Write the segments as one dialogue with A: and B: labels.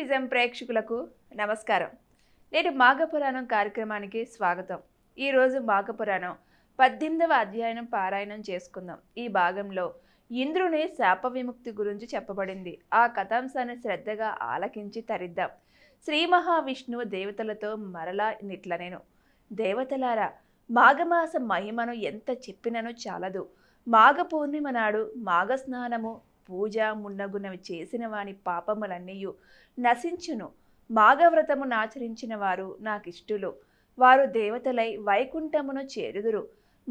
A: విజయం ప్రేక్షకులకు నమస్కారం నేటి మాఘపురాణం కార్యక్రమానికి స్వాగతం ఈరోజు మాఘపురాణం పద్దెనిమిదవ అధ్యాయనం పారాయణం చేసుకుందాం ఈ భాగంలో ఇంద్రుని శాప విముక్తి గురించి చెప్పబడింది ఆ కథాంశాన్ని శ్రద్ధగా ఆలకించి తరిద్దాం శ్రీ మహావిష్ణువు దేవతలతో మరలా నిట్ల నేను దేవతలారా మాఘమాస మహిమను ఎంత చెప్పినను చాలదు మాఘ పూర్ణిమ నాడు మాఘస్నానము పూజ మున్నగునవి చేసిన వాని పాపములన్నీయు నశించును మాఘవ్రతమును ఆచరించిన వారు నాకిష్టులు వారు దేవతలై వైకుంఠమును చేరుదురు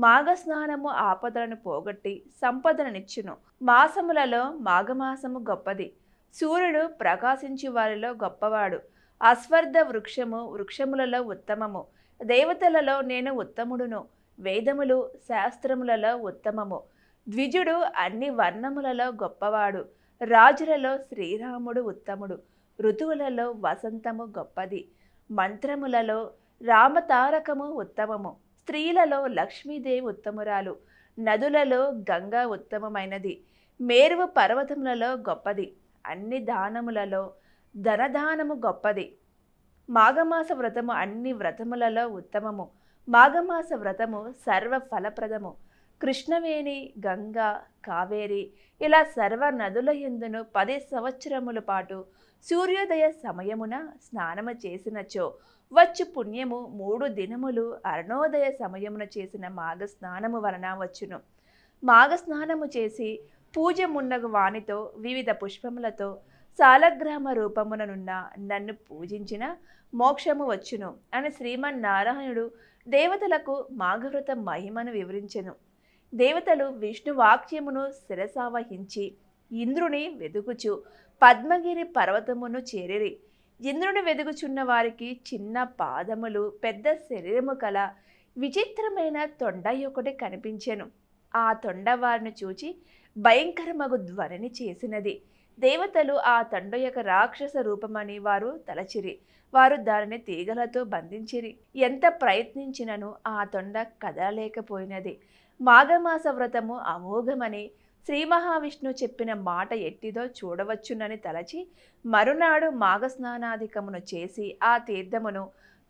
A: మాఘస్నానము ఆపదలను పోగొట్టి సంపదలనిచ్చును మాసములలో మాఘమాసము గొప్పది సూర్యుడు ప్రకాశించి వారిలో గొప్పవాడు అశ్వర్ధ వృక్షము వృక్షములలో ఉత్తమము దేవతలలో నేను ఉత్తముడును వేదములు శాస్త్రములలో ఉత్తమము ద్విజుడు అన్ని వర్ణములలో గొప్పవాడు రాజులలో శ్రీరాముడు ఉత్తముడు ఋతువులలో వసంతము గొప్పది మంత్రములలో రామతారకము ఉత్తమము స్త్రీలలో లక్ష్మీదేవి ఉత్తమురాలు నదులలో గంగా ఉత్తమమైనది మేరువు పర్వతములలో గొప్పది అన్ని దానములలో ధనదానము గొప్పది మాఘమాస వ్రతము అన్ని వ్రతములలో ఉత్తమము మాఘమాస వ్రతము సర్వ ఫలప్రదము కృష్ణవేణి గంగా కావేరి ఇలా సర్వ నదుల ఎందును పది సంవత్సరముల పాటు సూర్యోదయ సమయమున స్నానము చేసినచో వచ్చు పుణ్యము మూడు దినములు అరుణోదయ సమయమున చేసిన మాఘ స్నానము వలన వచ్చును మాఘ స్నానము చేసి పూజ మున్నగు వాణితో వివిధ పుష్పములతో సాలగ్రామ రూపముననున్న నన్ను పూజించిన మోక్షము వచ్చును అని శ్రీమన్నారాయణుడు దేవతలకు మాఘవ్రత మహిమను వివరించెను దేవతలు విష్ణు వాక్యమును శిరసావహించి ఇంద్రుని వెదుగుచు పద్మగిరి పర్వతమును చేరిరి ఇంద్రుని వెదుగుచున్న వారికి చిన్న పాదములు పెద్ద శరీరము కల విచిత్రమైన తొండ ఒకటి కనిపించెను ఆ తొండ వారిని చూచి భయంకరమగు ధ్వనిని చేసినది దేవతలు ఆ తండ యొక్క రాక్షస రూపమని వారు తలచిరి వారు దానిని తీగలతో బంధించిరి ఎంత ప్రయత్నించినను ఆ తొండ కదలలేకపోయినది మాఘమాస వ్రతము అమోఘమని శ్రీ మహావిష్ణు చెప్పిన మాట ఎట్టిదో చూడవచ్చునని తలచి మరునాడు మాఘస్నానాధికమును చేసి ఆ తీర్థమును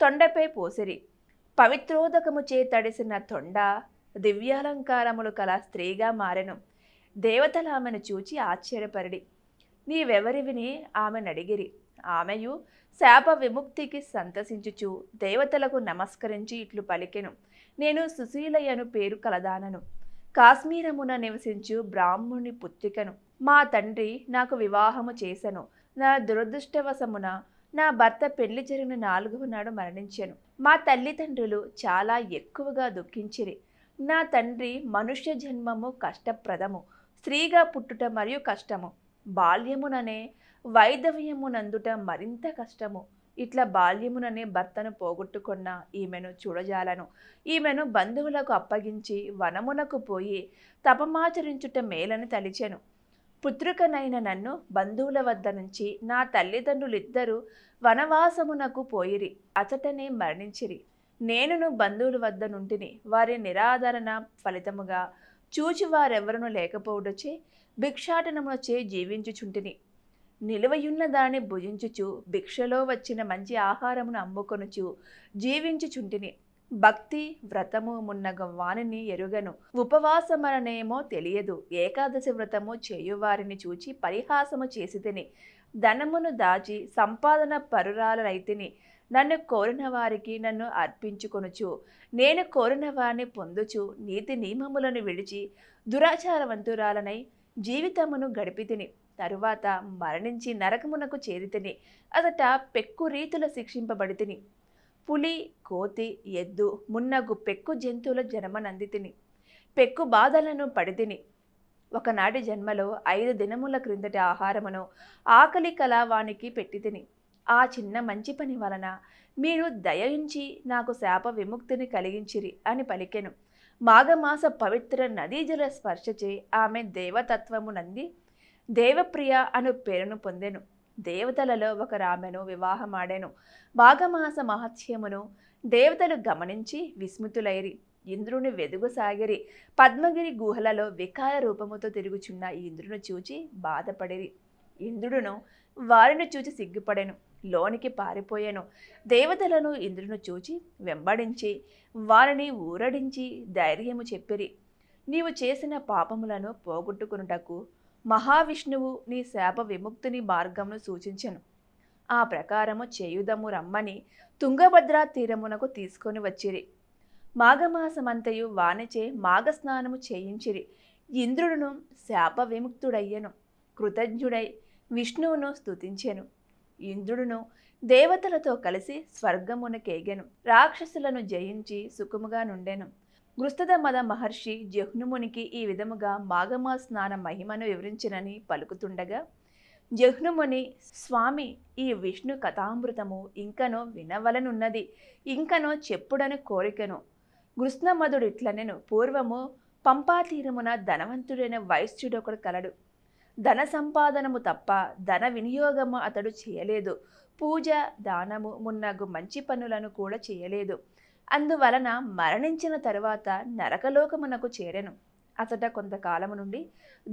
A: తొండపై పోసిరి పవిత్రోదకము చే తడిసిన తొండ దివ్యాలంకారములు కల స్త్రీగా మారెను దేవతలు ఆమెను చూచి ఆశ్చర్యపరిడి నీవెవరివిని అడిగిరి ఆమెయు శాప విముక్తికి సంతసించుచు దేవతలకు నమస్కరించి ఇట్లు పలికెను నేను సుశీలయ్యను పేరు కలదానను కాశ్మీరమున నివసించు బ్రాహ్మణి పుత్రికను మా తండ్రి నాకు వివాహము చేశను నా దురదృష్టవశమున నా భర్త పెళ్లి జరిగిన నాలుగవ నాడు మరణించాను మా తల్లిదండ్రులు చాలా ఎక్కువగా దుఃఖించిరి నా తండ్రి మనుష్య జన్మము కష్టప్రదము స్త్రీగా పుట్టుట మరియు కష్టము బాల్యముననే వైదవ్యమునందుట మరింత కష్టము ఇట్లా బాల్యముననే భర్తను పోగొట్టుకున్న ఈమెను చూడజాలను ఈమెను బంధువులకు అప్పగించి వనమునకు పోయి తపమాచరించుట మేలని తలిచెను పుత్రికనైన నన్ను బంధువుల వద్ద నుంచి నా తల్లిదండ్రులిద్దరూ వనవాసమునకు పోయిరి అతటనే మరణించిరి నేనును బంధువుల వద్ద నుంటిని వారి నిరాదరణ ఫలితముగా చూచి చూచివారెవరను లేకపోవుడచే భిక్షాటనమునచే జీవించుచుంటిని నిలువయున్న దాన్ని భుజించుచు భిక్షలో వచ్చిన మంచి ఆహారమును అమ్ముకొనుచు జీవించుచుంటిని భక్తి వ్రతము మున్నగ వాణిని ఎరుగను ఉపవాసమనేమో తెలియదు ఏకాదశి వ్రతము చేయువారిని చూచి పరిహాసము తిని ధనమును దాచి సంపాదన పరురాలనైతిని నన్ను కోరిన వారికి నన్ను అర్పించుకొనుచు నేను కోరిన వారిని పొందుచు నీతి నియమములను విడిచి దురాచారవంతురాలనై జీవితమును గడిపితిని తరువాత మరణించి నరకమునకు చేరితిని అదట పెక్కు రీతుల శిక్షింపబడితిని పులి కోతి ఎద్దు మున్నగు పెక్కు జంతువుల జన్మనందితిని పెక్కు బాధలను పడితిని ఒకనాటి జన్మలో ఐదు దినముల క్రిందటి ఆహారమును ఆకలి కళావానికి పెట్టితిని ఆ చిన్న మంచి పని వలన మీరు దయించి నాకు శాప విముక్తిని కలిగించిరి అని పలికెను మాఘమాస పవిత్ర నదీ స్పర్శ స్పర్శచే ఆమె దేవతత్వము నంది దేవప్రియ అను పేరును పొందెను దేవతలలో ఒక రామెను వివాహమాడెను మాఘమాస మహత్యమును దేవతలు గమనించి విస్మృతులైరి ఇంద్రుని వెదుగుసాగిరి పద్మగిరి గుహలలో వికార రూపముతో తిరుగుచున్న ఇంద్రుని చూచి బాధపడిరి ఇంద్రుడును వారిని చూచి సిగ్గుపడాను లోనికి పారిపోయాను దేవతలను ఇంద్రును చూచి వెంబడించి వారిని ఊరడించి ధైర్యము చెప్పిరి నీవు చేసిన పాపములను పోగొట్టుకునుటకు మహావిష్ణువు నీ శాప విముక్తిని మార్గమును సూచించను ఆ ప్రకారము చేయుదము రమ్మని తుంగభద్రా తీరమునకు తీసుకొని వచ్చిరి మాఘమాసమంతయు వానిచే మాఘస్నానము చేయించిరి ఇంద్రుడును శాప విముక్తుడయ్యను కృతజ్ఞుడై విష్ణువును స్థుతించెను ఇంద్రుడును దేవతలతో కలిసి స్వర్గమునకేగెను రాక్షసులను జయించి సుఖముగా నుండెను మద మహర్షి జహ్నుమునికి ఈ విధముగా మాఘమా స్నాన మహిమను వివరించినని పలుకుతుండగా జహ్నుముని స్వామి ఈ విష్ణు కథామృతము ఇంకనో వినవలనున్నది ఇంకనో చెప్పుడని కోరికను గృష్ణమధుడు ఇట్లనెను పూర్వము పంపాతీరమున ధనవంతుడైన వైశ్యుడొకడు కలడు ధన సంపాదనము తప్ప ధన వినియోగము అతడు చేయలేదు పూజ దానము మున్నగు మంచి పనులను కూడా చేయలేదు అందువలన మరణించిన తరువాత నరకలోకమునకు చేరెను అతట కొంతకాలము నుండి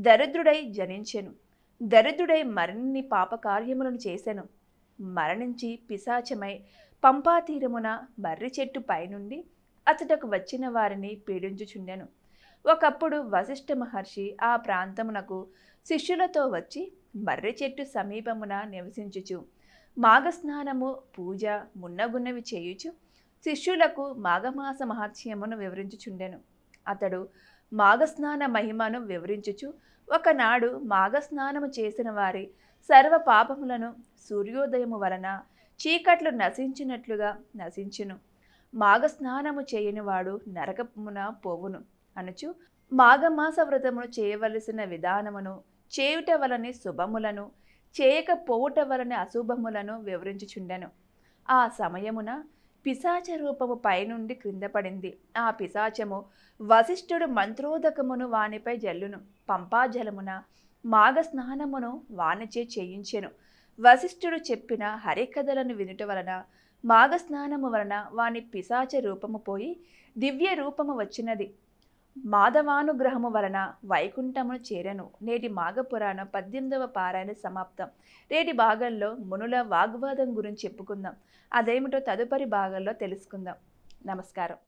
A: దరిద్రుడై జనించెను దరిద్రుడై మరిన్ని పాపకార్యములను చేశాను మరణించి పిశాచమై పంపా తీరమున చెట్టు పైనుండి అతటకు వచ్చిన వారిని పీడించుచుండెను ఒకప్పుడు వశిష్ఠ మహర్షి ఆ ప్రాంతమునకు శిష్యులతో వచ్చి మర్రి చెట్టు సమీపమున నివసించుచు మాఘస్నానము పూజ మున్నగున్నవి చేయుచు శిష్యులకు మాఘమాస మహత్యమును వివరించుచుండెను అతడు మాఘస్నాన మహిమను వివరించుచు ఒకనాడు మాఘస్నానము చేసిన వారి సర్వ పాపములను సూర్యోదయము వలన చీకట్లు నశించినట్లుగా నశించును మాఘస్నానము చేయనివాడు నరకమున పోవును అనుచు మాఘమాస వ్రతమును చేయవలసిన విధానమును చేయుట వలని శుభములను చేయకపోవుట వలని అశుభములను వివరించుచుండెను ఆ సమయమున పిశాచ రూపము పైనుండి క్రింద పడింది ఆ పిశాచము వశిష్ఠుడు మంత్రోదకమును వానిపై జల్లును పంపాజలమున మాఘ స్నానమును వానిచే చేయించెను వశిష్ఠుడు చెప్పిన హరికథలను వినుట వలన మాఘస్నానము వలన వాని పిశాచ రూపము పోయి దివ్య రూపము వచ్చినది మాధవానుగ్రహము వలన వైకుంఠమును చేరను నేటి మాఘపురాణం పద్దెనిమిదవ పారాయణ సమాప్తం నేటి భాగంలో మునుల వాగ్వాదం గురించి చెప్పుకుందాం అదేమిటో తదుపరి భాగంలో తెలుసుకుందాం నమస్కారం